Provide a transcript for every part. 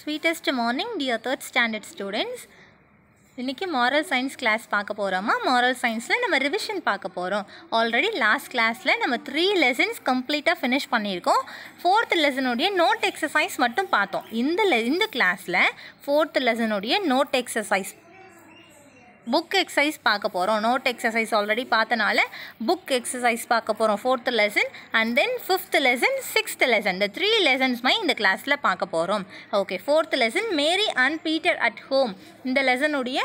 Sweetest morning dear third standard students இன்றைக்கி moral science class பார்க்க போகிறோமா மாரல் சயின்ஸில் நம்ம ரிவிஷன் பார்க்க போகிறோம் ஆல்ரெடி லாஸ்ட் கிளாஸில் நம்ம த்ரீ லெசன்ஸ் கம்ப்ளீட்டாக ஃபினிஷ் பண்ணியிருக்கோம் ஃபோர்த் லெசனுடைய நோட் எக்ஸசைஸ் மட்டும் பார்த்தோம் இந்த லெ இந்த கிளாஸில் ஃபோர்த் லெசனுடைய நோட் எக்ஸசைஸ் புக் எக்ஸசைஸ் பார்க்க போகிறோம் நோட் எக்ஸசைஸ் ஆல்ரெடி பார்த்தனால புக் எக்ஸசைஸ் பார்க்க போகிறோம் fourth lesson and then fifth lesson sixth lesson இந்த த்ரீ லெசன்ஸ்மே இந்த கிளாஸில் பார்க்க போகிறோம் okay fourth lesson Mary and Peter at home இந்த லெசனுடைய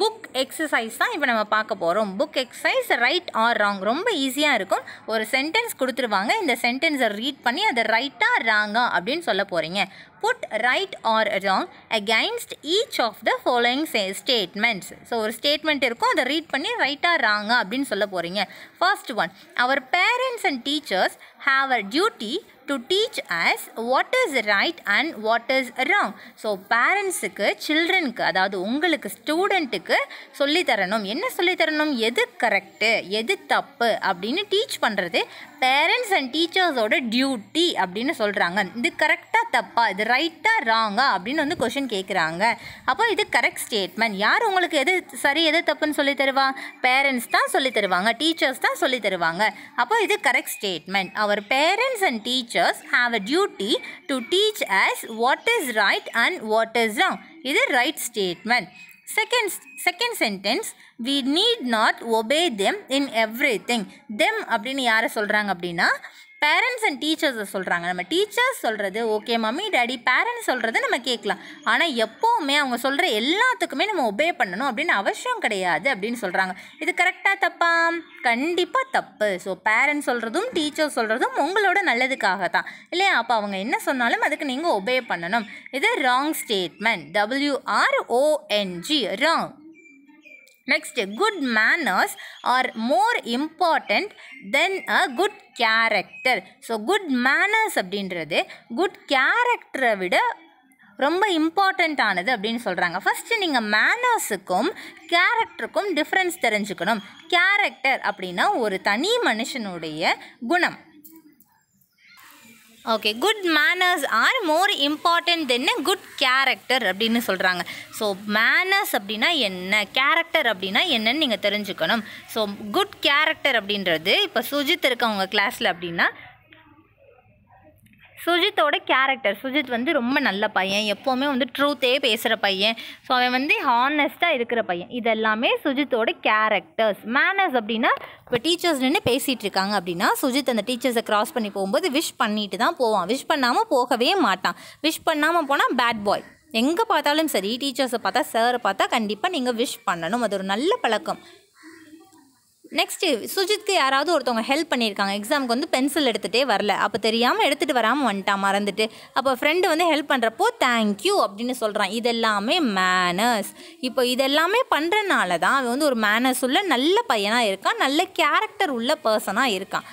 புக் எக்ஸசைஸ் தான் இப்போ நம்ம பார்க்க போகிறோம் book exercise right or wrong ரொம்ப ஈஸியாக இருக்கும் ஒரு சென்டென்ஸ் கொடுத்துருவாங்க இந்த சென்டென்ஸை ரீட் பண்ணி அதை ரைட்டாக ராங்கா அப்படின்னு சொல்ல போகிறீங்க put right or wrong against each of the following statements so ஒரு ஸ்டேட்மெண்ட் இருக்கும் அதை ரீட் பண்ணி ரைட்டாக ராங்கா அப்படின்னு சொல்ல போகிறீங்க first one our parents and teachers have a duty to teach us what is right and what is wrong so பேரண்ட்ஸுக்கு சில்ட்ரனுக்கு அதாவது உங்களுக்கு ஸ்டூடெண்ட்டுக்கு சொல்லித்தரணும் என்ன சொல்லித்தரணும் எது கரெக்டு எது தப்பு அப்படின்னு டீச் பண்ணுறது பேரண்ட்ஸ் அண்ட் டீச்சர்ஸோட டியூட்டி அப்படின்னு சொல்கிறாங்க இது கரெக்டாக தப்பா இது ரைட்டாக ராங்கா அப்படின்னு வந்து கொஷின் கேட்குறாங்க அப்போ இது கரெக்ட் ஸ்டேட்மெண்ட் யார் உங்களுக்கு எது சரி எது தப்புன்னு சொல்லி தருவா பேரண்ட்ஸ் தான் சொல்லி தருவாங்க டீச்சர்ஸ் தான் சொல்லி தருவாங்க அப்போ இது correct statement our parents and teachers have a duty to teach us what is right and what is wrong இது right statement second second sentence we need not obey them in everything them அப்படின்னு யாரை சொல்கிறாங்க அப்படின்னா parents and டீச்சர்ஸை சொல்கிறாங்க நம்ம teachers சொல்கிறது okay mummy daddy parents சொல்கிறது நம்ம கேட்கலாம் ஆனால் எப்போவுமே அவங்க சொல்கிற எல்லாத்துக்குமே நம்ம ஒபே பண்ணணும் அப்படின்னு அவசியம் கிடையாது அப்படின்னு சொல்கிறாங்க இது கரெக்டாக தப்பா கண்டிப்பாக தப்பு ஸோ பேரண்ட்ஸ் சொல்கிறதும் டீச்சர்ஸ் சொல்கிறதும் உங்களோட நல்லதுக்காக தான் இல்லையா அப்போ அவங்க என்ன சொன்னாலும் அதுக்கு நீங்கள் ஒபே பண்ணணும் இது wrong statement W R O N G wrong next good manners are more important than a good character so good manners அப்படின்றது குட் கேரக்டரை விட ரொம்ப இம்பார்ட்டண்ட் ஆனது அப்படின்னு சொல்கிறாங்க ஃபஸ்ட்டு நீங்கள் மேனர்ஸுக்கும் கேரக்டருக்கும் டிஃப்ரென்ஸ் தெரிஞ்சுக்கணும் கேரக்டர் அப்படின்னா ஒரு தனி மனுஷனுடைய குணம் okay good manners are more important than good character அப்படின்னு சொல்கிறாங்க ஸோ மேனர்ஸ் அப்படின்னா என்ன கேரக்டர் அப்படின்னா என்னன்னு நீங்கள் தெரிஞ்சுக்கணும் ஸோ குட் கேரக்டர் அப்படின்றது இப்போ சுஜித் இருக்கவங்க கிளாஸில் அப்படின்னா சுஜித்தோட கேரக்டர் சுஜித் வந்து ரொம்ப நல்ல பையன் எப்போவுமே வந்து ட்ரூத்தே பேசுகிற பையன் ஸோ அவன் வந்து ஹானஸ்ட்டாக இருக்கிற பையன் இதெல்லாமே சுஜித்தோட கேரக்டர்ஸ் மேனர்ஸ் அப்படின்னா இப்போ டீச்சர்ஸ் நின்று பேசிகிட்டு இருக்காங்க அப்படின்னா சுஜித் அந்த டீச்சர்ஸை க்ராஸ் பண்ணி போகும்போது விஷ் பண்ணிட்டு தான் போவான் விஷ் பண்ணாமல் போகவே மாட்டான் விஷ் பண்ணாமல் போனால் பேட் பாய் எங்கே பார்த்தாலும் சரி டீச்சர்ஸை பார்த்தா சாரை பார்த்தா கண்டிப்பாக நீங்கள் விஷ் பண்ணணும் அது ஒரு நல்ல பழக்கம் நெக்ஸ்ட்டு சுஜித்க்கு யாராவது ஒருத்தவங்க ஹெல்ப் பண்ணியிருக்காங்க எக்ஸாமுக்கு வந்து பென்சில் எடுத்துகிட்டே வரல அப்போ தெரியாமல் எடுத்துகிட்டு வராமல் வந்துட்டான் மறந்துட்டு அப்போ ஃப்ரெண்டு வந்து ஹெல்ப் பண்ணுறப்போ தேங்க்யூ அப்படின்னு சொல்கிறான் இதெல்லாமே மேனர்ஸ் இப்போ இதெல்லாமே பண்ணுறனால தான் அவன் வந்து ஒரு மேனர்ஸ் உள்ள நல்ல பையனாக இருக்கான் நல்ல கேரக்டர் உள்ள பர்சனாக இருக்கான்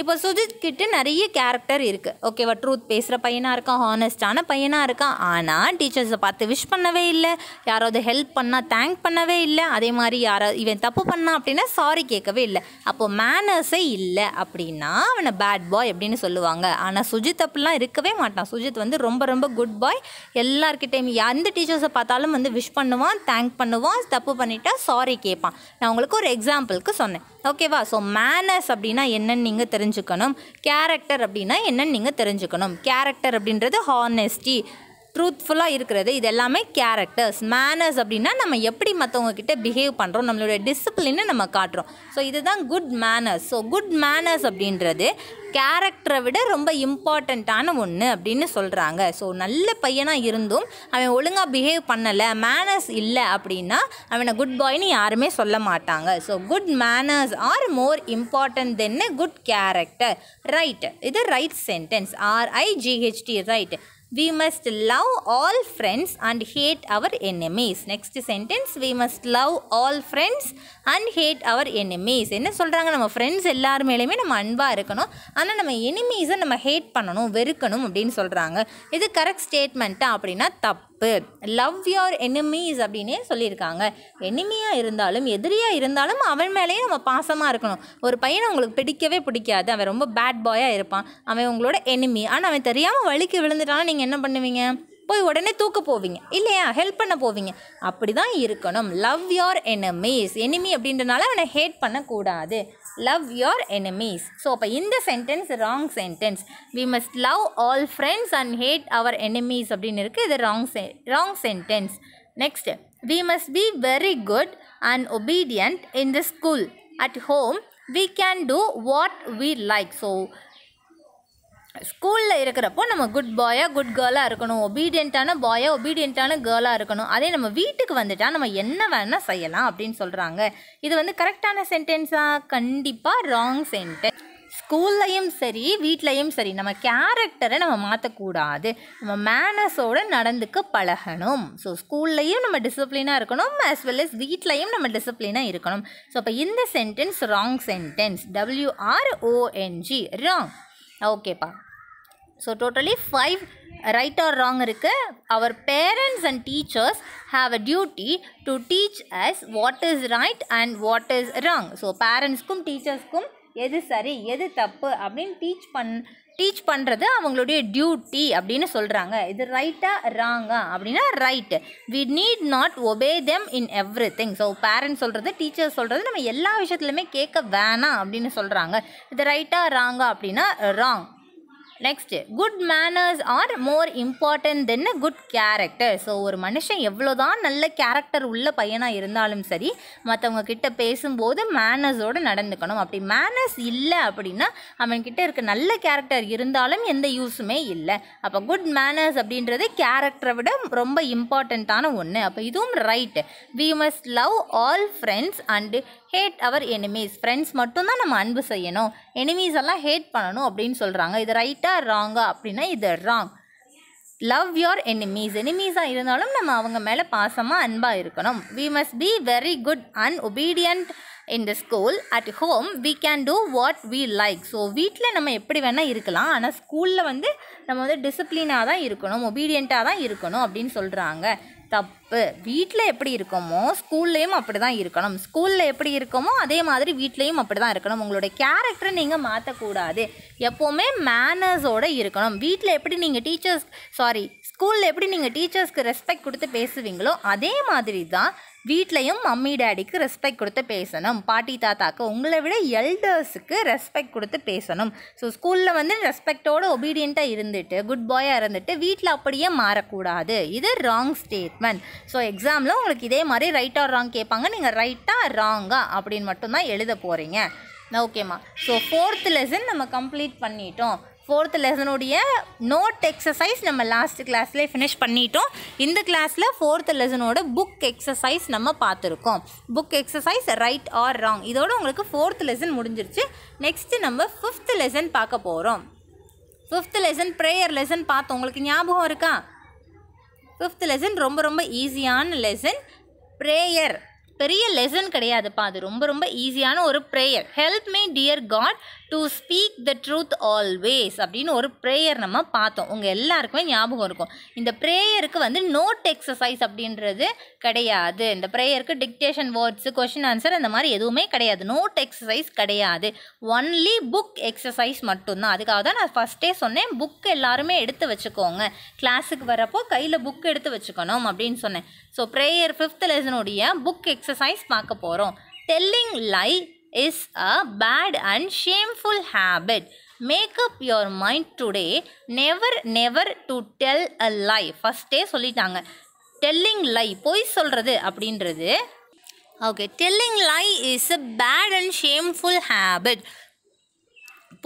இப்போ சுஜித் கிட்ட நிறைய கேரக்டர் இருக்குது ஓகேவா ட்ரூத் பேசுகிற பையனாக இருக்கான் ஹானஸ்டான பையனாக இருக்கான் ஆனால் டீச்சர்ஸை பார்த்து விஷ் பண்ணவே இல்லை யாராவது ஹெல்ப் பண்ணால் தேங்க் பண்ணவே இல்லை அதே மாதிரி யாராவது இவன் தப்பு பண்ணான் அப்படின்னா சாரி கேட்கவே இல்லை அப்போது மேனர்ஸே இல்லை அப்படின்னா அவனை பேட் பாய் அப்படின்னு சொல்லுவாங்க ஆனால் சுஜித் அப்படிலாம் இருக்கவே மாட்டான் சுஜித் வந்து ரொம்ப ரொம்ப குட் பாய் எல்லாருக்கிட்டையும் எந்த டீச்சர்ஸை பார்த்தாலும் வந்து விஷ் பண்ணுவான் தேங்க் பண்ணுவான் தப்பு பண்ணிட்டா சாரி கேட்பான் நான் உங்களுக்கு ஒரு எக்ஸாம்பிளுக்கு சொன்னேன் ஓகேவா ஸோ மேனஸ் அப்படின்னா என்னன்னு நீங்கள் தெரிஞ்சுக்கணும் கேரக்டர் அப்படின்னா என்னன்னு நீங்கள் தெரிஞ்சுக்கணும் கேரக்டர் அப்படின்றது ஹானெஸ்டி ட்ரூத்ஃபுல்லாக இருக்கிறது இது எல்லாமே கேரக்டர்ஸ் மேனர்ஸ் அப்படின்னா நம்ம எப்படி மற்றவங்க பிஹேவ் பண்ணுறோம் நம்மளோட டிசிப்ளினை நம்ம காட்டுறோம் ஸோ இதுதான் good manners so good manners அப்படின்றது கேரக்டரை விட ரொம்ப இம்பார்ட்டண்ட்டான ஒன்று அப்படின்னு சொல்கிறாங்க ஸோ நல்ல பையனாக இருந்தும் அவன் ஒழுங்காக பிஹேவ் பண்ணலை மேனர்ஸ் இல்லை அப்படின்னா அவனை குட் பாய்னு யாருமே சொல்ல மாட்டாங்க so good manners are more important than good character right இது ரைட் சென்டென்ஸ் ஆர் ஜிஹெச்டி right We must love all friends and hate our enemies. Next sentence, we must love all friends and hate our enemies. என்ன சொல்கிறாங்க நம்ம friends எல்லாருமேலையுமே நம்ம அன்பாக இருக்கணும் ஆனால் நம்ம எனிமீஸை நம்ம ஹேட் பண்ணணும் வெறுக்கணும் அப்படின்னு சொல்கிறாங்க இது கரெக்ட் ஸ்டேட்மெண்ட்டா அப்படின்னா தப்பு தப்பு லவ் யுவர் எனிமீஸ் அப்படின்னே சொல்லியிருக்காங்க எனிமியாக இருந்தாலும் எதிரியாக இருந்தாலும் அவன் மேலேயே நம்ம பாசமாக இருக்கணும் ஒரு பையனை உங்களுக்கு பிடிக்கவே பிடிக்காது அவன் ரொம்ப பேட் பாயாக இருப்பான் அவன் உங்களோட எனிமி ஆனால் அவன் தெரியாமல் வலிக்கு விழுந்துட்டாலும் நீங்கள் என்ன பண்ணுவீங்க போய் உடனே தூக்க போவீங்க இல்லையா ஹெல்ப் பண்ண போவீங்க அப்படி தான் இருக்கணும் லவ் யோர் எனமீஸ் எனிமி அப்படின்றனால அவனை ஹேட் பண்ணக்கூடாது love your enemies so in the sentence wrong sentence we must love all friends and hate our enemies அப்படின்னு இருக்கு இது wrong wrong sentence next we must be very good and obedient in the school at home we can do what we like so ஸ்கூலில் இருக்கிறப்போ நம்ம good பாயாக good கேர்ளாக இருக்கணும் ஒபீடியண்ட்டான பாயாக ஒபீடியண்ட்டான கேர்ளாக இருக்கணும் அதே நம்ம வீட்டுக்கு வந்துட்டால் நம்ம என்ன வேணால் செய்யலாம் அப்படின்னு சொல்கிறாங்க இது வந்து கரெக்டான சென்டென்ஸாக கண்டிப்பாக ராங் சென்டென்ஸ் ஸ்கூல்லையும் சரி வீட்லேயும் சரி நம்ம கேரக்டரை நம்ம மாற்றக்கூடாது நம்ம மேனஸோடு நடந்துக்க பழகணும் ஸோ ஸ்கூல்லையும் நம்ம டிசிப்ளினாக இருக்கணும் ஆஸ் வெல் எஸ் வீட்லேயும் நம்ம டிசிப்ளினாக இருக்கணும் ஸோ அப்போ இந்த sentence wrong sentence W R O N G wrong ஓகேப்பா so totally five right or wrong இருக்குது our parents and teachers have a duty to teach us what is right and what is wrong so பேரண்ட்ஸ்க்கும் டீச்சர்ஸ்க்கும் எது சரி எது தப்பு அப்படின்னு டீச் பண் டீச் பண்ணுறது அவங்களுடைய டியூட்டி அப்படின்னு சொல்கிறாங்க இது ரைட்டாக ராங்கா அப்படின்னா right we need not obey them in everything so parents சொல்கிறது டீச்சர்ஸ் சொல்கிறது நம்ம எல்லா விஷயத்துலையுமே கேட்க வேணாம் அப்படின்னு சொல்கிறாங்க இது ரைட்டாக ராங்கா அப்படின்னா wrong next good manners are more important than good character so ஒரு மனுஷன் எவ்வளோதான் நல்ல கேரக்டர் உள்ள பையனாக இருந்தாலும் சரி மற்றவங்க கிட்ட பேசும்போது மேனர்ஸோடு நடந்துக்கணும் அப்படி மேனர்ஸ் இல்லை அப்படின்னா அவன்கிட்ட இருக்க நல்ல கேரக்டர் இருந்தாலும் எந்த யூஸுமே இல்லை அப்போ குட் மேனர்ஸ் அப்படின்றது கேரக்டரை விட ரொம்ப இம்பார்ட்டண்ட்டான ஒன்று அப்போ இதுவும் right we must love all friends and hate our enemies friends மட்டும்தான் நம்ம அன்பு செய்யணும் எனிமீஸ் எல்லாம் ஹேட் பண்ணணும் அப்படின்னு சொல்கிறாங்க இது ரைட்டாக ராங்கா அப்படின்னா இது ராங் லவ் யோர் எனிமீஸ் எனிமீஸாக இருந்தாலும் நம்ம அவங்க மேலே பாசமாக அன்பாக இருக்கணும் we must be very good and obedient in the school at home we can do what we like so வீட்டில் நம்ம எப்படி வேணால் இருக்கலாம் ஆனால் ஸ்கூலில் வந்து நம்ம வந்து டிசிப்ளினாக தான் இருக்கணும் ஒபீடியண்ட்டாக தான் இருக்கணும் அப்படின்னு சொல்கிறாங்க தப்பு வீட்டில் எப்படி இருக்கோமோ ஸ்கூல்லேயும் அப்படி தான் இருக்கணும் ஸ்கூலில் எப்படி இருக்கோமோ அதே மாதிரி வீட்லேயும் அப்படி தான் இருக்கணும் உங்களுடைய கேரக்டரை நீங்கள் மாற்றக்கூடாது எப்போவுமே மேனர்ஸோடு இருக்கணும் வீட்டில் எப்படி நீங்கள் டீச்சர்ஸ் சாரி ஸ்கூலில் எப்படி நீங்கள் டீச்சர்ஸ்க்கு ரெஸ்பெக்ட் கொடுத்து பேசுவீங்களோ அதே மாதிரி தான் வீட்லேயும் மம்மி டேடிக்கு ரெஸ்பெக்ட் கொடுத்து பேசணும் பாட்டி தாத்தாக்கு உங்களை விட எல்டர்ஸுக்கு ரெஸ்பெக்ட் கொடுத்து பேசணும் ஸோ ஸ்கூலில் வந்து ரெஸ்பெக்டோடு ஒபீடியண்ட்டாக இருந்துட்டு குட் பாயாக இருந்துட்டு வீட்டில் அப்படியே மாறக்கூடாது இது ராங் ஸ்டேட்மெண்ட் ஸோ எக்ஸாமில் உங்களுக்கு இதே மாதிரி ரைட்டாக ராங் கேட்பாங்க நீங்கள் ரைட்டாக ராங்கா அப்படின்னு மட்டும்தான் எழுத போகிறீங்க ஓகேம்மா ஸோ ஃபோர்த் லெசன் நம்ம கம்ப்ளீட் பண்ணிட்டோம் ஃபோர்த் லெசனுடைய நோட் எக்ஸசைஸ் நம்ம லாஸ்ட் கிளாஸில் ஃபினிஷ் பண்ணிட்டோம் இந்த கிளாஸில் ஃபோர்த் லெசனோட புக் எக்ஸசைஸ் நம்ம பார்த்துருக்கோம் book exercise right or wrong இதோடு உங்களுக்கு ஃபோர்த் லெசன் முடிஞ்சிருச்சு நெக்ஸ்ட்டு நம்ம ஃபிஃப்த் லெசன் பார்க்க போகிறோம் ஃபிஃப்த் லெசன் ப்ரேயர் லெசன் பார்த்தோம் உங்களுக்கு ஞாபகம் இருக்கா ஃபிஃப்த் லெசன் ரொம்ப ரொம்ப ஈஸியான லெசன் ப்ரேயர் பெரிய லெசன் கிடையாதுப்பா அது ரொம்ப ரொம்ப ஈஸியான ஒரு prayer help me dear God to speak the truth always அப்படின்னு ஒரு ப்ரேயர் நம்ம பார்த்தோம் உங்கள் எல்லாருக்குமே ஞாபகம் இருக்கும் இந்த ப்ரேயருக்கு வந்து நோட் எக்ஸசைஸ் அப்படின்றது கிடையாது இந்த ப்ரேயருக்கு டிக்டேஷன் வேர்ட்ஸு கொஷின் ஆன்சர் அந்த மாதிரி எதுவுமே கிடையாது நோட் எக்ஸசைஸ் கிடையாது ஒன்லி புக் எக்ஸசைஸ் மட்டும்தான் அதுக்காக தான் நான் ஃபஸ்ட்டே சொன்னேன் புக் எல்லாருமே எடுத்து வச்சுக்கோங்க கிளாஸுக்கு வரப்போ கையில் புக் எடுத்து வச்சுக்கணும் அப்படின்னு சொன்னேன் ஸோ ப்ரேயர் ஃபிஃப்த் லெசனுடைய புக் எக்ஸசைஸ் பார்க்க போகிறோம் telling lie is a bad and shameful habit make up your mind today never never to tell a lie ஃபஸ்ட்டே சொல்லிட்டாங்க டெல்லிங் லை பொய் சொல்கிறது அப்படின்றது okay telling lie is a bad and shameful habit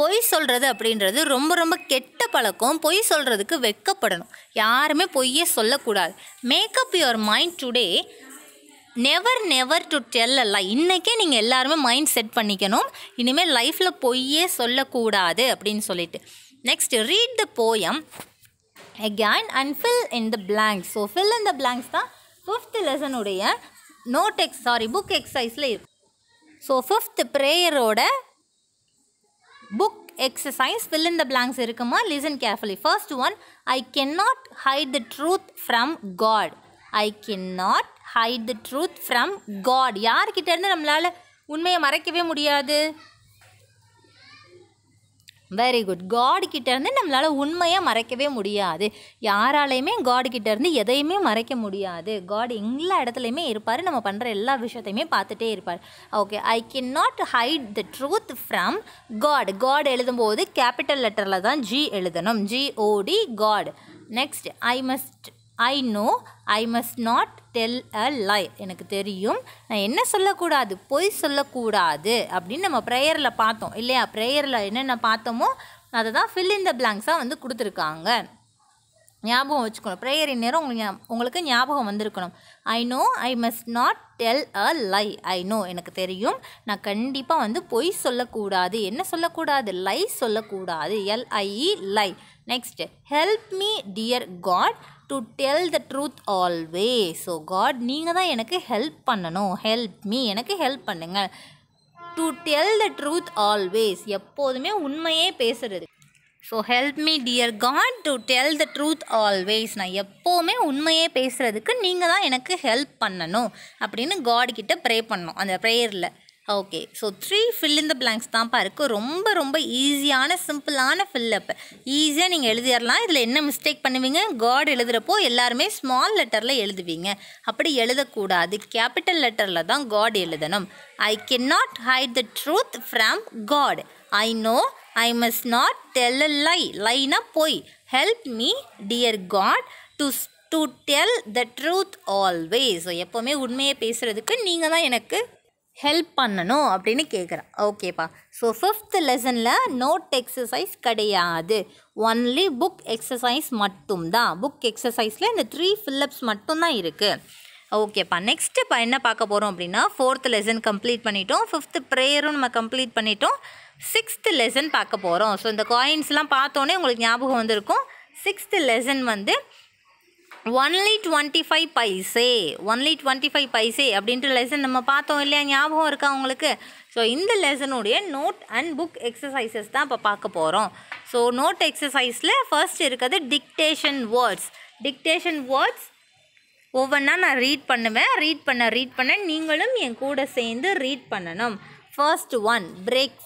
பொய் சொல்கிறது அப்படின்றது ரொம்ப ரொம்ப கெட்ட பழக்கம் பொய் சொல்கிறதுக்கு வெக்கப்படணும் யாருமே பொய்யே சொல்லக்கூடாது make up your mind today never never to tell அல்ல இன்றைக்கே நீங்கள் எல்லாருமே மைண்ட் செட் பண்ணிக்கணும் இனிமேல் லைஃப்பில் பொய்யே சொல்லக்கூடாது அப்படின்னு சொல்லிட்டு next read the poem again and fill in the blanks so fill in the blanks தான் ஃபிஃப்த் லெசனுடைய நோட் எக்ஸ் சாரி புக் எக்ஸசைஸில் இருக்கும் ஸோ ஃபிஃப்த் ப்ரேயரோட book exercise fill in the blanks இருக்குமா listen carefully first one I can not hide the truth from God I can not hide the truth from God யார்கிட்டேருந்து நம்மளால் உண்மையை மறைக்கவே முடியாது very good God கிட்டேருந்து நம்மளால் உண்மையாக மறைக்கவே முடியாது யாராலையுமே காட் கிட்டேருந்து எதையுமே மறைக்க முடியாது காட் எல்லா இடத்துலையுமே இருப்பார் நம்ம பண்ணுற எல்லா விஷயத்தையுமே பார்த்துட்டே இருப்பார் okay I can not hide the truth from God God எழுதும்போது கேபிட்டல் லெட்டரில் தான் ஜி எழுதணும் G O D God next I must I know I must not tell a lie எனக்கு தெரியும் நான் என்ன சொல்லக்கூடாது பொய் சொல்லக்கூடாது அப்படின்னு நம்ம ப்ரேயரில் பார்த்தோம் இல்லையா ப்ரேயரில் என்னென்ன பார்த்தோமோ அதை தான் ஃபில் இன் த பிளாங்க்ஸாக வந்து கொடுத்துருக்காங்க ஞாபகம் வச்சுக்கணும் ப்ரேயர் இந்நேரம் உங்களுக்கு உங்களுக்கு ஞாபகம் வந்திருக்கணும் I know I must not tell a lie I know எனக்கு தெரியும் நான் கண்டிப்பாக வந்து பொய் சொல்லக்கூடாது என்ன சொல்லக்கூடாது லை சொல்லக்கூடாது L I E lie next help me dear God to tell the truth always so God நீங்கள் தான் எனக்கு ஹெல்ப் பண்ணணும் ஹெல்ப் மீ எனக்கு ஹெல்ப் பண்ணுங்கள் to tell the truth always எப்போதுமே உண்மையே பேசுகிறது so help me dear God to tell the truth always நான் எப்போவுமே உண்மையே பேசுகிறதுக்கு நீங்கள் தான் எனக்கு ஹெல்ப் பண்ணணும் அப்படின்னு காட் கிட்டே ப்ரே பண்ணோம் அந்த ப்ரேயரில் ஓகே ஸோ த்ரீ ஃபில் இந்த பிளாங்க்ஸ் தான்ப்பா இருக்குது ரொம்ப ரொம்ப ஈஸியான சிம்பிளான ஃபில்லப் ஈஸியாக நீங்கள் எழுதிடலாம் இதில் என்ன மிஸ்டேக் பண்ணுவீங்க காட் எழுதுகிறப்போ எல்லாருமே ஸ்மால் லெட்டரில் எழுதுவீங்க அப்படி எழுதக்கூடாது கேபிட்டல் லெட்டரில் தான் காட் எழுதணும் I can not hide the truth from God I know I must not tell a lie லைனாக போய் help me dear God to to tell the truth always so எப்போவுமே உண்மையை பேசுகிறதுக்கு நீங்கள் தான் எனக்கு ஹெல்ப் பண்ணணும் அப்படின்னு கேட்குறான் ஓகேப்பா ஸோ ஃபிஃப்த் லெசனில் நோட் எக்ஸசைஸ் கிடையாது ஒன்லி புக் எக்ஸசைஸ் மட்டும்தான் புக் எக்ஸசைஸில் இந்த த்ரீ ஃபில்லப்ஸ் மட்டும்தான் இருக்குது ஓகேப்பா நெக்ஸ்ட்டு இப்போ என்ன பார்க்க போகிறோம் அப்படின்னா ஃபோர்த் லெசன் கம்ப்ளீட் பண்ணிட்டோம் ஃபிஃப்த் ப்ரேயரும் நம்ம கம்ப்ளீட் பண்ணிட்டோம் சிக்ஸ்த்து லெசன் பார்க்க போகிறோம் ஸோ இந்த காயின்ஸ்லாம் பார்த்தோன்னே உங்களுக்கு ஞாபகம் வந்திருக்கும் சிக்ஸ்த்து லெசன் வந்து only twenty five paise only twenty five paise அப்படின்ற லெசன் நம்ம பார்த்தோம் இல்லையா ஞாபகம் இருக்கா உங்களுக்கு ஸோ இந்த லெசனுடைய நோட் அண்ட் புக் எக்ஸசைசஸ் தான் இப்போ பார்க்க போகிறோம் ஸோ நோட் எக்ஸசைஸில் ஃபர்ஸ்ட் இருக்கிறது டிக்டேஷன் வேர்ட்ஸ் டிக்டேஷன் வேர்ட்ஸ் ஒவ்வொன்றா நான் ரீட் பண்ணுவேன் ரீட் பண்ண ரீட் பண்ண நீங்களும் என் கூட சேர்ந்து ரீட் பண்ணணும் ஃபர்ஸ்ட் ஒன் பிரேக்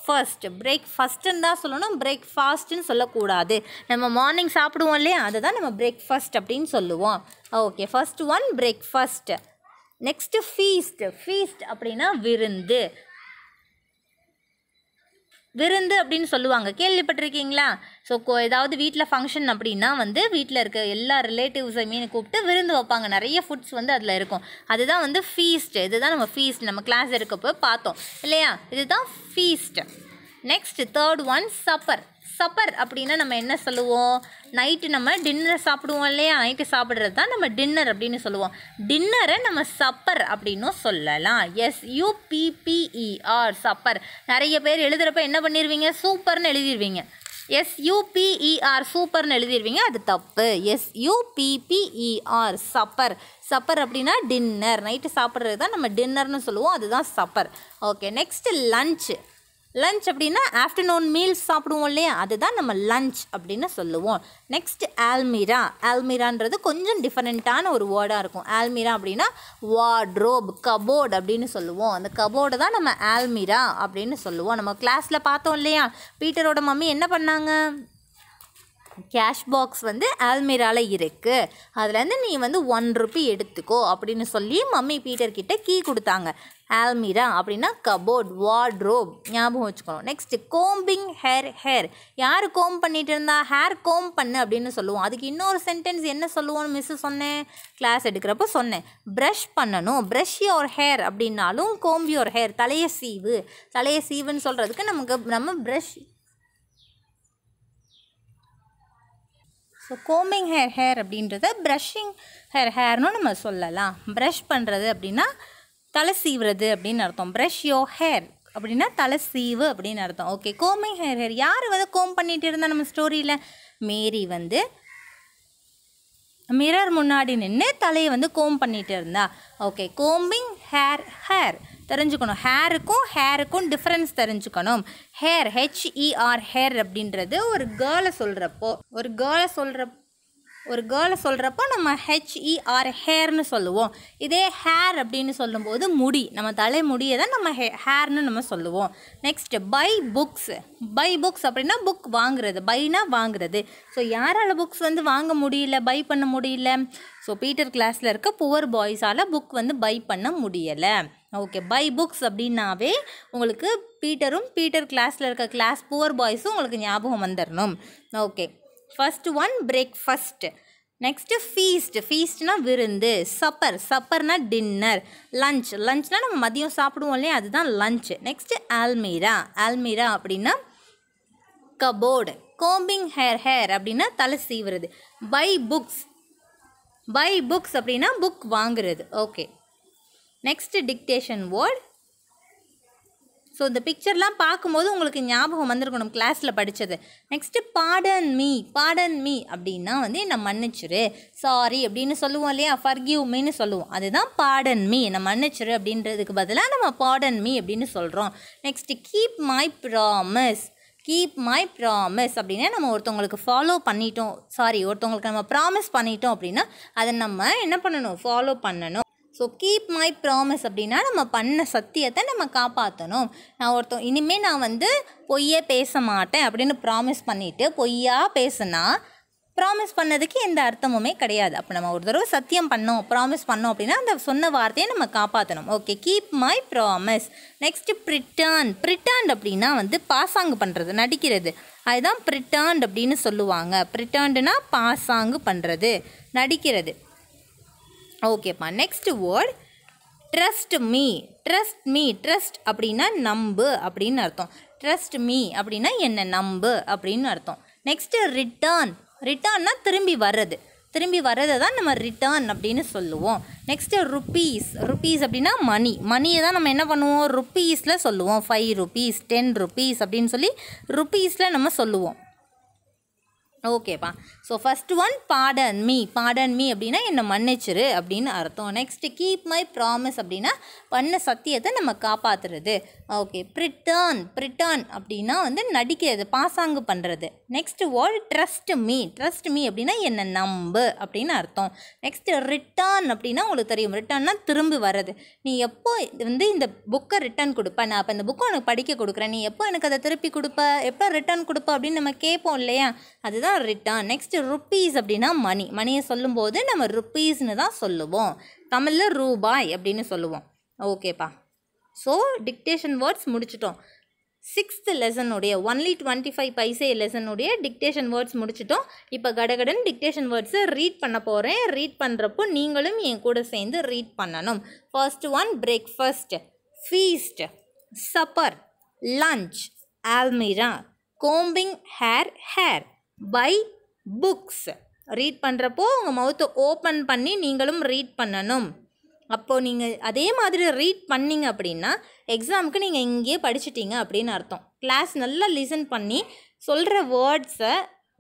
ஃபஸ்ட்டுன்னு தான் சொல்லணும் ஃபாஸ்ட்டுன்னு சொல்லக்கூடாது நம்ம மார்னிங் சாப்பிடுவோம் இல்லையா அதை தான் நம்ம ஃபஸ்ட் அப்படின்னு சொல்லுவோம் okay first one breakfast next feast feast அப்படின்னா விருந்து விருந்து அப்படின்னு சொல்லுவாங்க கேள்விப்பட்டிருக்கீங்களா ஸோ கோ ஏதாவது வீட்டில் ஃபங்க்ஷன் அப்படின்னா வந்து வீட்டில் இருக்க எல்லா ரிலேட்டிவ்ஸையுமே கூப்பிட்டு விருந்து வைப்பாங்க நிறைய ஃபுட்ஸ் வந்து அதில் இருக்கும் அதுதான் வந்து ஃபீஸ்ட் இதுதான் நம்ம ஃபீஸ்ட் நம்ம கிளாஸ் இருக்கப்போ பார்த்தோம் இல்லையா இதுதான் feast next third one supper supper அப்படின்னா நம்ம என்ன சொல்லுவோம் நைட்டு நம்ம டின்னரை சாப்பிடுவோம் இல்லையா நைட்டு சாப்பிட்றது தான் நம்ம டின்னர் அப்படின்னு சொல்லுவோம் டின்னரை நம்ம சப்பர் அப்படின்னும் சொல்லலாம் எஸ் யூபிபிஇஆர் e சப்பர் நிறைய பேர் எழுதுகிறப்ப என்ன பண்ணிடுவீங்க சூப்பர்னு எழுதிடுவீங்க யூபிஇஆர் e சூப்பர்னு எழுதிடுவீங்க அது தப்பு S U P P E R e supper supper அப்படின்னா டின்னர் நைட்டு சாப்பிட்றது தான் நம்ம டின்னர்னு சொல்லுவோம் அதுதான் supper okay next lunch lunch அப்படின்னா ஆஃப்டர்நூன் மீல்ஸ் சாப்பிடுவோம் இல்லையா அதுதான் நம்ம லஞ்ச் அப்படின்னு சொல்லுவோம் நெக்ஸ்ட் ஆல்மீரா ஆல்மீரான்றது கொஞ்சம் டிஃப்ரெண்ட்டான ஒரு வேர்டாக இருக்கும் ஆல்மீரா அப்படின்னா வார்ட்ரோப் கபோர்டு அப்படின்னு சொல்லுவோம் அந்த கபோர்டு தான் நம்ம ஆல்மீரா அப்படின்னு சொல்லுவோம் நம்ம கிளாஸில் பார்த்தோம் இல்லையா பீட்டரோட மம்மி என்ன பண்ணாங்க கேஷ் பாக்ஸ் வந்து ஆல்மீராவில் இருக்குது அதுலேருந்து நீ வந்து ஒன் ருபி எடுத்துக்கோ அப்படின்னு சொல்லி மம்மி பீட்டர் கீ கொடுத்தாங்க ஆல்மிரா அப்படின்னா கபோர்ட் வார்ட்ரோப் ஞாபகம் வச்சுக்கணும் நெக்ஸ்ட் கோம்பிங் ஹேர் ஹேர் யார் கோம் பண்ணிட்டு இருந்தா ஹேர் கோம் பண்ணு அப்படின்னு சொல்லுவோம் அதுக்கு இன்னொரு சென்டென்ஸ் என்ன சொல்லுவோம்னு மிஸ்ஸு சொன்னேன் கிளாஸ் எடுக்கிறப்ப சொன்னேன் ப்ரஷ் பண்ணணும் ப்ரஷ் யோர் ஹேர் அப்படின்னாலும் கோம் யோர் ஹேர் தலையை சீவு தலையை சீவுன்னு சொல்கிறதுக்கு நமக்கு நம்ம brush so combing hair hair அப்படின்றத ப்ரஷிங் ஹேர் ஹேர்னு நம்ம சொல்லலாம் ப்ரஷ் பண்ணுறது அப்படின்னா தலை சீவுறது அப்படின்னு அர்த்தம் ப்ரஷ் யோ ஹேர் அப்படின்னா தலை சீவு அப்படின்னு அர்த்தம் ஓகே கோமிங் ஹேர் ஹேர் யார் வந்து கோம் பண்ணிட்டு இருந்தா நம்ம ஸ்டோரியில் மேரி வந்து மிரர் முன்னாடி நின்று தலையை வந்து கோம் பண்ணிகிட்டு இருந்தா ஓகே கோம்பிங் ஹேர் ஹேர் தெரிஞ்சுக்கணும் ஹேருக்கும் ஹேருக்கும் டிஃப்ரென்ஸ் தெரிஞ்சுக்கணும் ஹேர் ஹெச்இஆர் ஹேர் அப்படின்றது ஒரு கேர்ளை சொல்கிறப்போ ஒரு கேர்ளை சொல்கிறப்போ ஒரு கேர்ளை சொல்கிறப்போ நம்ம ஹெச்இஆர் ஹேர்னு e சொல்லுவோம் இதே ஹேர் அப்படின்னு சொல்லும்போது முடி நம்ம தலைமுடியை தான் நம்ம ஹே ஹேர்னு நம்ம சொல்லுவோம் next buy books buy books அப்படின்னா புக் வாங்குறது பைனா வாங்குறது ஸோ யாரால் புக்ஸ் வந்து வாங்க முடியல பை பண்ண முடியல ஸோ பீட்டர் கிளாஸில் இருக்க புவர் பாய்ஸால் புக் வந்து பை பண்ண முடியலை ஓகே பை புக்ஸ் அப்படின்னாவே உங்களுக்கு பீட்டரும் பீட்டர் கிளாஸில் இருக்க கிளாஸ் புவர் பாய்ஸும் உங்களுக்கு ஞாபகம் வந்துடணும் okay first one breakfast next feast ஃபீஸ்ட்னா விருந்து சப்பர் சப்பர்னா டின்னர் லஞ்ச் லன்ச்னா நம்ம மதியம் சாப்பிடுவோம் இல்லையா அதுதான் லஞ்ச் நெக்ஸ்ட்டு ஆல்மீரா ஆல்மீரா அப்படின்னா கபோர்டு கோம்பிங் ஹேர் ஹேர் அப்படின்னா தலை சீவுறது பை புக்ஸ் பை புக்ஸ் அப்படின்னா புக் வாங்குறது okay next dictation word so இந்த பிக்சர்லாம் பார்க்கும்போது உங்களுக்கு ஞாபகம் வந்திருக்கணும் கிளாஸில் படித்தது next pardon me pardon me அப்படின்னா வந்து என்னை மன்னிச்சிரு சாரி அப்படின்னு சொல்லுவோம் இல்லையா ஃபர்கியூ மீன்னு சொல்லுவோம் அதுதான் பாடன் மீ என்னை மன்னிச்சிரு அப்படின்றதுக்கு பதிலாக நம்ம பாடன் மீ அப்படின்னு சொல்கிறோம் next keep my promise keep my promise அப்படின்னா நம்ம ஒருத்தவங்களுக்கு ஃபாலோ பண்ணிட்டோம் சாரி ஒருத்தவங்களுக்கு நம்ம ப்ராமிஸ் பண்ணிட்டோம் அப்படின்னா அதை நம்ம என்ன பண்ணணும் ஃபாலோ பண்ணணும் ஸோ கீப் மை ப்ராமிஸ் அப்படின்னா நம்ம பண்ண சத்தியத்தை நம்ம காப்பாற்றணும் நான் ஒருத்தர் இனிமேல் நான் வந்து பொய்யே பேச மாட்டேன் அப்படின்னு ப்ராமிஸ் பண்ணிவிட்டு பொய்யாக பேசுனா ப்ராமிஸ் பண்ணதுக்கு எந்த அர்த்தமுமே கிடையாது அப்போ நம்ம ஒரு தடவை சத்தியம் பண்ணோம் ப்ராமிஸ் பண்ணோம் அப்படின்னா அந்த சொன்ன வார்த்தையை நம்ம காப்பாற்றணும் okay keep my promise next pretend pretend அப்படின்னா வந்து பாசாங்கு பண்ணுறது நடிக்கிறது அதுதான் ப்ரிட்டர்ன் அப்படின்னு சொல்லுவாங்க ப்ரிட்டர்ன்டுனா பாசாங்கு பண்ணுறது நடிக்கிறது ஓகேப்பா next word trust me trust me trust அப்படின்னா நம்பு அப்படின்னு அர்த்தம் ட்ரஸ்ட் மீ அப்படின்னா என்ன நம்பு அப்படின்னு அர்த்தம் நெக்ஸ்ட்டு ரிட்டர்ன் ரிட்டர்ன்னா திரும்பி வர்றது திரும்பி வர்றதை தான் நம்ம ரிட்டர்ன் அப்படின்னு சொல்லுவோம் நெக்ஸ்ட்டு ருப்பீஸ் ருப்பீஸ் அப்படின்னா மணி மணியை தான் நம்ம என்ன பண்ணுவோம் ருப்பீஸில் சொல்லுவோம் ஃபைவ் ருப்பீஸ் டென் ருப்பீஸ் அப்படின்னு சொல்லி ருப்பீஸில் நம்ம சொல்லுவோம் ஓகேப்பா so first one pardon me pardon me அப்படின்னா என்னை மன்னிச்சிரு அப்படின்னு அர்த்தம் நெக்ஸ்ட் கீப் மை ப்ராமிஸ் அப்படின்னா பண்ண சத்தியத்தை நம்ம காப்பாற்றுறது ஓகே ப்ரிட்டர்ன் ப்ரிட்டர்ன் அப்படின்னா வந்து நடிக்கிறது பாசாங்கு பண்ணுறது next word trust me trust me அப்படின்னா என்னை நம்பு அப்படின்னு அர்த்தம் நெக்ஸ்ட் ரிட்டர்ன் அப்படின்னா உங்களுக்கு தெரியும் ரிட்டர்ன்னா திரும்பி வர்றது நீ எப்போ வந்து இந்த புக்கை ரிட்டர்ன் கொடுப்ப நான் அப்போ இந்த புக்கை உனக்கு படிக்க கொடுக்குறேன் நீ எப்போ எனக்கு அதை திருப்பி கொடுப்ப எப்போ ரிட்டர்ன் கொடுப்ப அப்படின்னு நம்ம கேட்போம் இல்லையா அதுதான் ரிட்டர்ன் நெக்ஸ்ட் நெக்ஸ்ட்டு ருப்பீஸ் அப்படின்னா மணி மணியை சொல்லும்போது நம்ம ருப்பீஸ்னு தான் சொல்லுவோம் தமிழில் ரூபாய் அப்படின்னு சொல்லுவோம் ஓகேப்பா ஸோ டிக்டேஷன் வேர்ட்ஸ் முடிச்சிட்டோம் சிக்ஸ்த் லெசனுடைய ஒன்லி டுவெண்ட்டி ஃபைவ் பைசே லெசனுடைய டிக்டேஷன் வேர்ட்ஸ் முடிச்சிட்டோம் இப்போ கடகடன் டிக்டேஷன் வேர்ட்ஸை ரீட் பண்ண போகிறேன் ரீட் பண்ணுறப்போ நீங்களும் என் கூட சேர்ந்து ரீட் பண்ணணும் first one breakfast feast supper lunch ஆல்மீரா combing hair hair buy books read பண்ணுறப்போ உங்கள் மவுத்தை ஓப்பன் பண்ணி நீங்களும் ரீட் பண்ணணும் அப்போது நீங்கள் அதே மாதிரி ரீட் பண்ணிங்க அப்படின்னா எக்ஸாமுக்கு நீங்கள் இங்கேயே படிச்சிட்டிங்க அப்படின்னு அர்த்தம் கிளாஸ் நல்லா லிசன் பண்ணி சொல்கிற வேர்ட்ஸை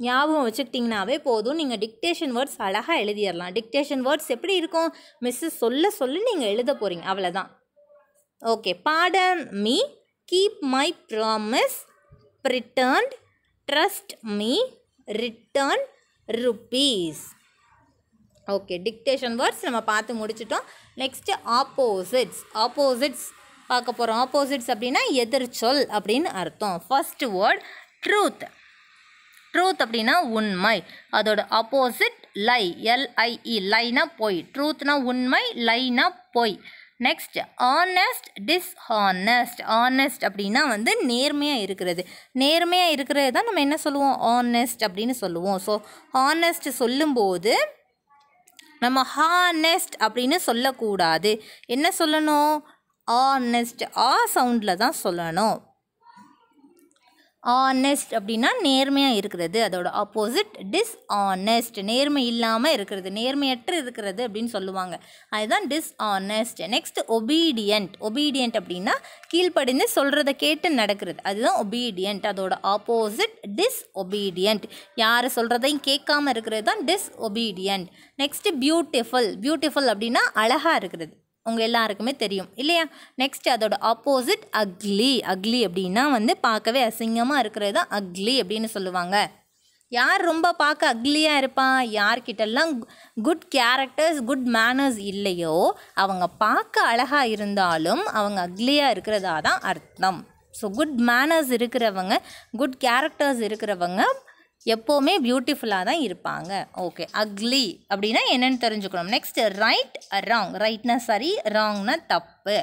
ஞாபகம் வச்சுக்கிட்டிங்கனாவே போதும் நீங்கள் டிக்டேஷன் வேர்ட்ஸ் அழகாக எழுதிடலாம் டிக்டேஷன் வேர்ட்ஸ் எப்படி இருக்கும் மிஸ்ஸு சொல்ல சொல்லி நீங்கள் எழுத போகிறீங்க அவ்வளோதான் okay pardon me keep my promise pretend trust me return rupees. Okay dictation words நம்ம பார்த்து முடிச்சிட்டோம் நெக்ஸ்ட்டு ஆப்போசிட்ஸ் ஆப்போசிட்ஸ் பார்க்க போகிறோம் ஆப்போசிட்ஸ் அப்படின்னா எதிர்ச்சொல் அப்படின்னு அர்த்தம் ஃபர்ஸ்ட் வேர்ட் ட்ரூத் ட்ரூத் அப்படின்னா உண்மை அதோட ஆப்போசிட் லை எல்ஐஇ லைனா பொய் ட்ரூத்னா உண்மை லைனா பொய் நெக்ஸ்ட் ஆனஸ்ட் டிஸ்ஹானஸ்ட் ஆனஸ்ட் அப்படின்னா வந்து நேர்மையாக இருக்கிறது நேர்மையாக இருக்கிறது தான் நம்ம என்ன சொல்லுவோம் ஆனஸ்ட் அப்படின்னு சொல்லுவோம் ஸோ ஆனஸ்ட் சொல்லும்போது நம்ம ஹானஸ்ட் அப்படின்னு சொல்லக்கூடாது என்ன சொல்லணும் ஆனஸ்ட் ஆ சவுண்டில் தான் சொல்லணும் ஆனஸ்ட் அப்படின்னா நேர்மையாக இருக்கிறது அதோட ஆப்போசிட் டிஸ்ஆனஸ்ட் நேர்மை இல்லாமல் இருக்கிறது நேர்மையற்று இருக்கிறது அப்படின்னு சொல்லுவாங்க அதுதான் டிஸ்ஆனஸ்ட் நெக்ஸ்ட் ஒபீடியன்ட் ஒபீடியன்ட் அப்படின்னா கீழ்ப்படிந்து சொல்கிறத கேட்டு நடக்கிறது அதுதான் ஒபீடியன்ட் அதோட ஆப்போசிட் டிஸ் ஒபீடியன்ட் யார் சொல்கிறதையும் கேட்காம இருக்கிறது தான் disobedient next beautiful beautiful அப்படின்னா அழகாக இருக்கிறது உங்கள் எல்லாருக்குமே தெரியும் இல்லையா நெக்ஸ்ட் அதோட ஆப்போசிட் அக்லி அக்லி அப்படின்னா வந்து பார்க்கவே அசிங்கமாக இருக்கிறது தான் அக்லி அப்படின்னு சொல்லுவாங்க யார் ரொம்ப பார்க்க அக்லியாக இருப்பா யார்கிட்டெல்லாம் குட் கேரக்டர்ஸ் குட் மேனர்ஸ் இல்லையோ அவங்க பார்க்க அழகாக இருந்தாலும் அவங்க அக்லியாக இருக்கிறதா தான் அர்த்தம் ஸோ குட் மேனர்ஸ் இருக்கிறவங்க குட் கேரக்டர்ஸ் இருக்கிறவங்க எப்போவுமே பியூட்டிஃபுல்லாக தான் இருப்பாங்க ஓகே அக்லி அப்படின்னா என்னென்னு தெரிஞ்சுக்கணும் நெக்ஸ்ட் ரைட் ராங் ரைட்னா சரி ராங்னா தப்பு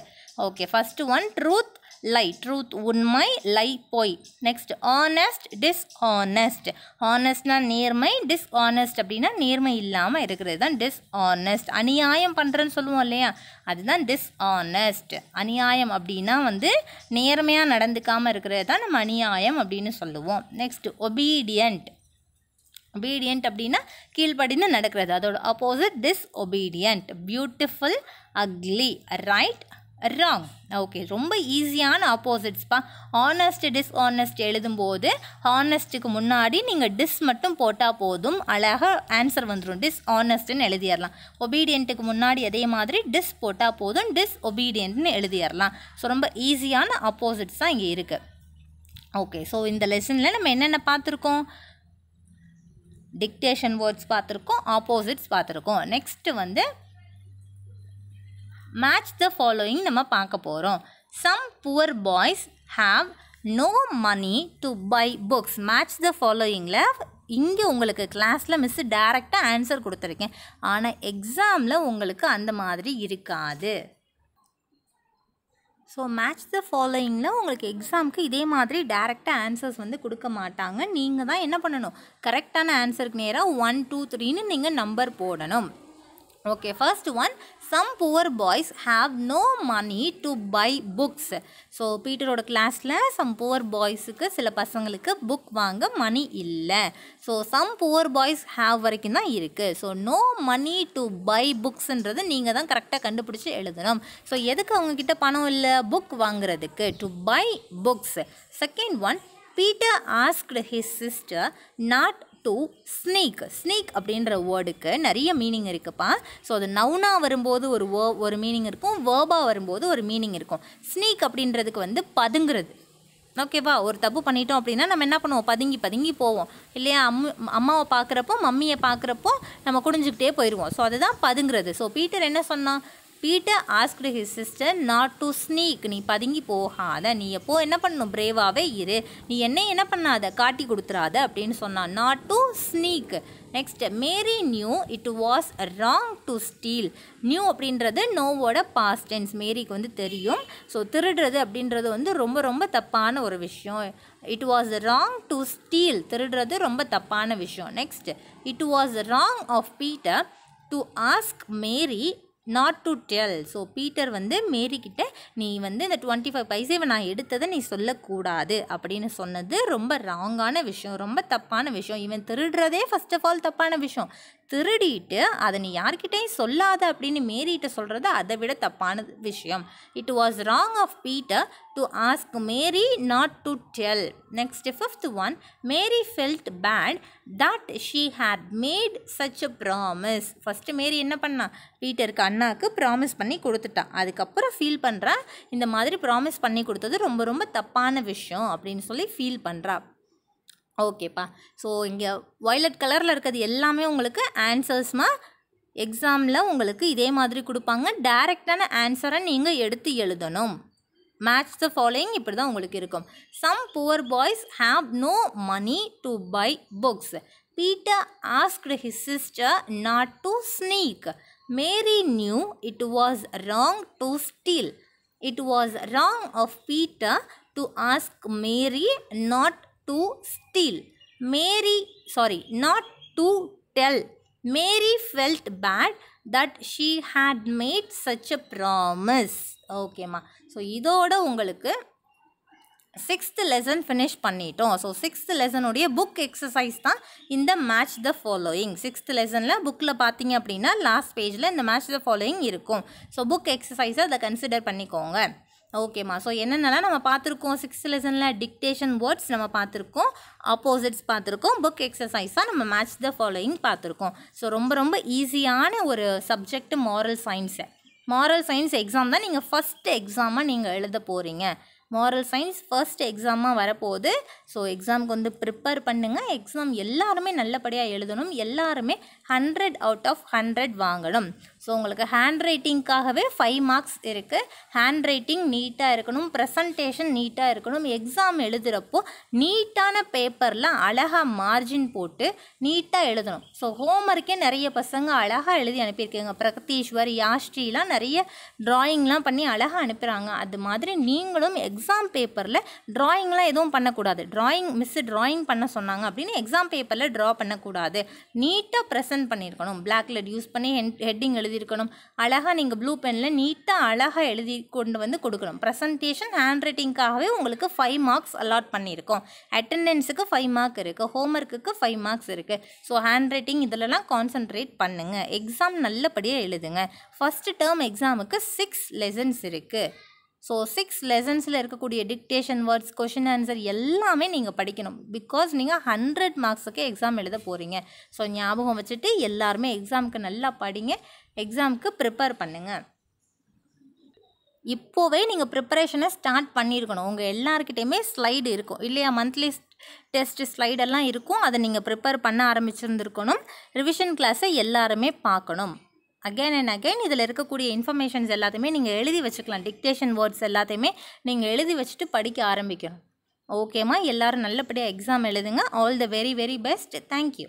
okay first one truth lie truth உண்மை லை பொய் நெக்ஸ்ட் ஆனஸ்ட் டிஸ்ஆனஸ்ட் ஆனஸ்ட்னா நேர்மை டிஸ்ஆனஸ்ட் அப்படின்னா நேர்மை இல்லாமல் இருக்கிறது தான் டிஸ்ஆனஸ்ட் அநியாயம் பண்ணுறேன்னு சொல்லுவோம் இல்லையா அதுதான் டிஸ்ஆனஸ்ட் அநியாயம் அப்படின்னா வந்து நேர்மையாக நடந்துக்காமல் இருக்கிறது தான் நம்ம அநியாயம் அப்படின்னு சொல்லுவோம் நெக்ஸ்ட் ஒபீடியண்ட் ஒபீடியன்ட் அப்படின்னா கீழ்படினு நடக்கிறது அதோட opposite disobedient beautiful ugly right wrong okay ரொம்ப ஈஸியான ஆப்போசிட்ஸ்ப்பா ஆனஸ்ட் எழுதும் எழுதும்போது ஹானஸ்ட்டுக்கு முன்னாடி நீங்கள் டிஸ் மட்டும் போட்டால் போதும் அழகாக ஆன்சர் வந்துடும் டிஸ்ஆனஸ்ட்னு எழுதிடலாம் ஒபீடியன்ட்டுக்கு முன்னாடி அதே மாதிரி டிஸ் போட்டால் போதும் டிஸ் ஒபீடியன்ட்னு எழுதிடலாம் ஸோ ரொம்ப ஈஸியான ஆப்போசிட்ஸ் தான் இங்கே இருக்குது ஓகே ஸோ இந்த லெசனில் நம்ம என்னென்ன பார்த்துருக்கோம் டிக்டேஷன் வேர்ட்ஸ் பார்த்துருக்கோம் ஆப்போசிட்ஸ் பார்த்துருக்கோம் நெக்ஸ்ட்டு வந்து மேட்ச் த ஃபாலோயிங் நம்ம பார்க்க போகிறோம் some poor boys have no money to buy books match the ஃபாலோயிங்கில் இங்கே உங்களுக்கு கிளாஸில் மிஸ்ஸு டேரெக்டாக ஆன்சர் கொடுத்துருக்கேன் ஆனால் எக்ஸாமில் உங்களுக்கு அந்த மாதிரி இருக்காது ஸோ மேட்ச் த ஃபாலோயிங்கில் உங்களுக்கு எக்ஸாமுக்கு இதே மாதிரி டேரெக்டாக ஆன்சர்ஸ் வந்து கொடுக்க மாட்டாங்க நீங்கள் தான் என்ன பண்ணணும் கரெக்டான ஆன்சருக்கு நேராக ஒன் டூ த்ரீன்னு நீங்கள் நம்பர் போடணும் okay first one some poor boys have no money to buy books so பீட்டரோட கிளாஸில் சம் புவர் பாய்ஸுக்கு சில பசங்களுக்கு புக் வாங்க மணி இல்லை so some poor boys have வரைக்கும் தான் இருக்குது so no money to buy புக்ஸ்ன்றது நீங்கள் தான் கரெக்டாக கண்டுபிடிச்சி எழுதணும் ஸோ எதுக்கு அவங்கக்கிட்ட பணம் இல்லை புக் வாங்குறதுக்கு to buy books second one Peter asked his sister not to snake sneak அப்படின்ற வேர்டுக்கு நிறைய மீனிங் இருக்குப்பா ஸோ அது நவுனாக வரும்போது ஒரு வே ஒரு மீனிங் இருக்கும் வேர்பாக வரும்போது ஒரு மீனிங் இருக்கும் ஸ்னீக் அப்படின்றதுக்கு வந்து பதுங்கிறது ஓகேவா ஒரு தப்பு பண்ணிட்டோம் அப்படின்னா நம்ம என்ன பண்ணுவோம் பதுங்கி பதுங்கி போவோம் இல்லையா அம் அம்மாவை பார்க்குறப்போ மம்மியை பார்க்குறப்போ நம்ம குடிஞ்சிக்கிட்டே போயிடுவோம் ஸோ அதுதான் பதுங்கிறது ஸோ பீட்டர் என்ன சொன்னான் Peter ask his sister not to sneak நீ பதுங்கி போகாத நீ எப்போ என்ன பண்ணணும் பிரேவாகவே இரு நீ என்ன என்ன பண்ணாத காட்டி கொடுத்துறாத அப்படின்னு சொன்னான் not to sneak next Mary knew it was wrong to steal knew அப்படின்றது நோவோட பாஸ்ட் டென்ஸ் மேரிக்கு வந்து தெரியும் ஸோ திருடுறது அப்படின்றது வந்து ரொம்ப ரொம்ப தப்பான ஒரு விஷயம் it was wrong to steal திருடுறது ரொம்ப தப்பான விஷயம் next it was wrong of Peter to ask Mary not to tell so Peter வந்து மேரிக்கிட்ட நீ வந்து இந்த டுவெண்ட்டி ஃபைவ் பைசேவை நான் எடுத்ததை நீ சொல்லக்கூடாது அப்படின்னு சொன்னது ரொம்ப ராங்கான விஷயம் ரொம்ப தப்பான விஷயம் இவன் திருடுறதே ஃபஸ்ட் ஆஃப் ஆல் தப்பான விஷயம் திருடிட்டு அதை நீ யார்கிட்டையும் சொல்லாத அப்படின்னு மேரிகிட்ட சொல்கிறது அதை விட தப்பான விஷயம் it was wrong of Peter to ask Mary not to tell next fifth one Mary felt bad that she had made such a promise first Mary என்ன பண்ணா பீட்டருக்கு அண்ணாவுக்கு ப்ராமிஸ் பண்ணி கொடுத்துட்டான் அதுக்கப்புறம் ஃபீல் பண்ணுறா இந்த மாதிரி ப்ராமிஸ் பண்ணி கொடுத்தது ரொம்ப ரொம்ப தப்பான விஷயம் அப்படின்னு சொல்லி ஃபீல் பண்ணுறா ஓகேப்பா ஸோ இங்கே வயலட் கலரில் இருக்கிறது எல்லாமே உங்களுக்கு ஆன்சர்ஸ்மாக எக்ஸாமில் உங்களுக்கு இதே மாதிரி கொடுப்பாங்க டைரெக்டான ஆன்சரை நீங்கள் எடுத்து எழுதணும் மேட்ச் த ஃபாலோயிங் இப்படி தான் உங்களுக்கு இருக்கும் some poor boys have no money to buy books Peter asked his sister not to sneak Mary knew it was wrong to steal it was wrong of Peter to ask Mary not to steal Mary sorry not to tell Mary felt bad that she had made such a promise ஓகேம்மா so இதோட உங்களுக்கு sixth lesson finish பண்ணிட்டோம் so sixth லெசனுடைய book exercise தான் இந்த match the following sixth லெசனில் புக்கில் பார்த்தீங்க அப்படின்னா லாஸ்ட் பேஜில் இந்த மேட்ச் த ஃபாலோயிங் இருக்கும் ஸோ புக் எக்ஸசைஸை அதை கன்சிடர் பண்ணிக்கோங்க ஓகேம்மா ஸோ என்னென்னலாம் நம்ம பார்த்துருக்கோம் சிக்ஸ்த் லெசனில் டிக்டேஷன் வேர்ட்ஸ் நம்ம பார்த்துருக்கோம் ஆப்போசிட்ஸ் பார்த்துருக்கோம் புக் எக்ஸசைஸாக நம்ம மேட்ச் த ஃபாலோயிங் பார்த்துருக்கோம் ஸோ ரொம்ப ரொம்ப ஈஸியான ஒரு subject moral science moral science exam தான் நீங்கள் ஃபஸ்ட்டு எக்ஸாமாக நீங்கள் எழுத போகிறீங்க மாரல் சயின்ஸ் ஃபர்ஸ்ட் எக்ஸாமாக வரப்போகுது ஸோ எக்ஸாமுக்கு வந்து ப்ரிப்பேர் பண்ணுங்கள் எக்ஸாம் எல்லாருமே நல்லபடியாக எழுதணும் எல்லாருமே ஹண்ட்ரட் அவுட் ஆஃப் ஹண்ட்ரட் வாங்கணும் ஸோ உங்களுக்கு ஹேண்ட் ரைட்டிங்க்காகவே ஃபைவ் மார்க்ஸ் இருக்குது ஹேண்ட் ரைட்டிங் நீட்டாக இருக்கணும் ப்ரெசன்டேஷன் நீட்டாக இருக்கணும் எக்ஸாம் எழுதுகிறப்போ நீட்டான பேப்பரில் அழகாக மார்ஜின் போட்டு நீட்டாக எழுதணும் ஸோ ஹோம் ஒர்க்கே நிறைய பசங்க அழகாக எழுதி அனுப்பியிருக்கீங்க பிரகதீஸ்வர் யாஸ்ரீலாம் நிறைய ட்ராயிங்லாம் பண்ணி அழகாக அனுப்புகிறாங்க அது மாதிரி நீங்களும் எக்ஸாம் பேப்பரில் ட்ராயிங்லாம் எதுவும் பண்ணக்கூடாது ட்ராயிங் மிஸ்ஸு ட்ராயிங் பண்ண சொன்னாங்க அப்படின்னு எக்ஸாம் பேப்பரில் ட்ரா பண்ணக்கூடாது நீட்டாக ப்ரெசென்ட் பண்ணியிருக்கணும் பிளாக் லெட் யூஸ் பண்ணி ஹெட் ஹெட்டிங் எழுதி எழுதியிருக்கணும் அழகாக நீங்கள் ப்ளூ பெனில் நீட்டாக அழகாக எழுதி கொண்டு வந்து கொடுக்கணும் ப்ரெசன்டேஷன் ஹேண்ட் ரைட்டிங்காகவே உங்களுக்கு ஃபைவ் மார்க்ஸ் அலாட் பண்ணியிருக்கோம் அட்டெண்டன்ஸுக்கு ஃபைவ் மார்க் இருக்குது ஹோம்ஒர்க்குக்கு ஃபைவ் மார்க்ஸ் இருக்குது ஸோ ஹேண்ட் ரைட்டிங் இதிலலாம் கான்சன்ட்ரேட் பண்ணுங்கள் எக்ஸாம் நல்லபடியாக எழுதுங்க ஃபஸ்ட்டு டேர்ம் எக்ஸாமுக்கு சிக்ஸ் லெசன்ஸ் இருக்குது ஸோ சிக்ஸ் லெசன்ஸில் இருக்கக்கூடிய டிக்டேஷன் வேர்ட்ஸ் கொஷின் ஆன்சர் எல்லாமே நீங்கள் படிக்கணும் பிகாஸ் நீங்கள் ஹண்ட்ரட் மார்க்ஸுக்கு எக்ஸாம் எழுத போகிறீங்க ஸோ ஞாபகம் வச்சுட்டு எல்லாருமே எக்ஸாமுக்கு நல்லா படிங்க எக்ஸாமுக்கு ப்ரிப்பேர் பண்ணுங்கள் இப்போவே நீங்கள் ப்ரிப்பரேஷனை ஸ்டார்ட் பண்ணியிருக்கணும் உங்கள் எல்லாருக்கிட்டேயுமே ஸ்லைடு இருக்கும் இல்லையா மந்த்லி டெஸ்ட் ஸ்லைடெல்லாம் இருக்கும் அதை நீங்கள் ப்ரிப்பேர் பண்ண ஆரம்பிச்சிருந்துருக்கணும் ரிவிஷன் கிளாஸை எல்லாருமே பார்க்கணும் அகைன் அண்ட் அகைன் இதில் இருக்கக்கூடிய இன்ஃபர்மேஷன்ஸ் எல்லாத்தையுமே நீங்கள் எழுதி வச்சுக்கலாம் டிக்டேஷன் வேர்ட்ஸ் எல்லாத்தையுமே நீங்கள் எழுதி வச்சுட்டு படிக்க ஆரம்பிக்கணும் ஓகேம்மா எல்லோரும் நல்லபடியாக எக்ஸாம் எழுதுங்க all the very very best thank you